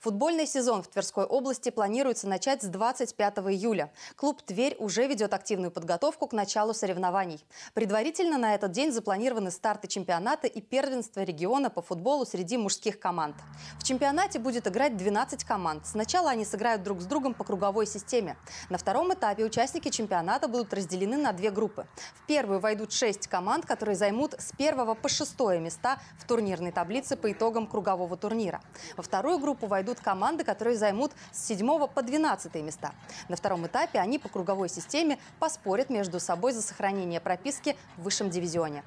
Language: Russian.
Футбольный сезон в Тверской области планируется начать с 25 июля. Клуб «Тверь» уже ведет активную подготовку к началу соревнований. Предварительно на этот день запланированы старты чемпионата и первенства региона по футболу среди мужских команд. В чемпионате будет играть 12 команд. Сначала они сыграют друг с другом по круговой системе. На втором этапе участники чемпионата будут разделены на две группы. В первую войдут 6 команд, которые займут с 1 по 6 места в турнирной таблице по итогам кругового турнира. Во вторую группу войдут пройдут команды, которые займут с 7 по 12 места. На втором этапе они по круговой системе поспорят между собой за сохранение прописки в высшем дивизионе.